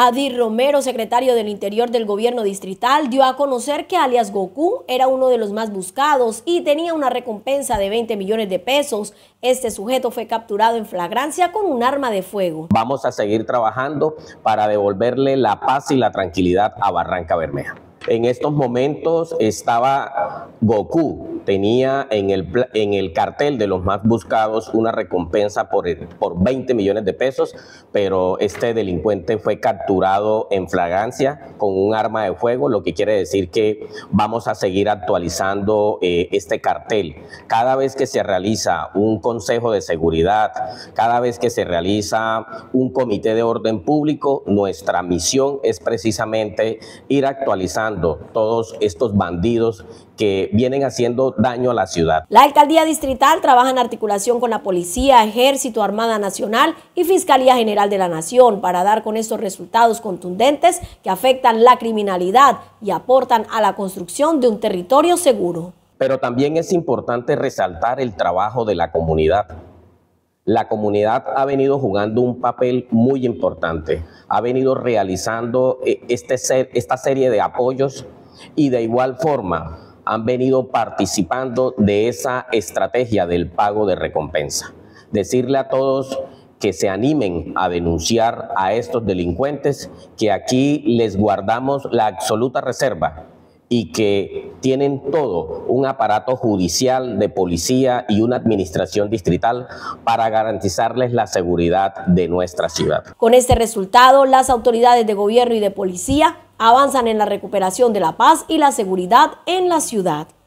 Adir Romero, secretario del Interior del Gobierno Distrital, dio a conocer que alias Goku era uno de los más buscados y tenía una recompensa de 20 millones de pesos. Este sujeto fue capturado en flagrancia con un arma de fuego. Vamos a seguir trabajando para devolverle la paz y la tranquilidad a Barranca Bermeja. En estos momentos estaba Goku tenía en el, en el cartel de los más buscados una recompensa por, por 20 millones de pesos, pero este delincuente fue capturado en flagrancia con un arma de fuego, lo que quiere decir que vamos a seguir actualizando eh, este cartel. Cada vez que se realiza un consejo de seguridad, cada vez que se realiza un comité de orden público, nuestra misión es precisamente ir actualizando todos estos bandidos que vienen haciendo daño a la ciudad. La alcaldía distrital trabaja en articulación con la policía, ejército, Armada Nacional y Fiscalía General de la Nación para dar con estos resultados contundentes que afectan la criminalidad y aportan a la construcción de un territorio seguro. Pero también es importante resaltar el trabajo de la comunidad la comunidad ha venido jugando un papel muy importante, ha venido realizando eh, este esta serie de apoyos y de igual forma han venido participando de esa estrategia del pago de recompensa. Decirle a todos que se animen a denunciar a estos delincuentes, que aquí les guardamos la absoluta reserva y que tienen todo un aparato judicial, de policía y una administración distrital para garantizarles la seguridad de nuestra ciudad. Con este resultado, las autoridades de gobierno y de policía avanzan en la recuperación de la paz y la seguridad en la ciudad.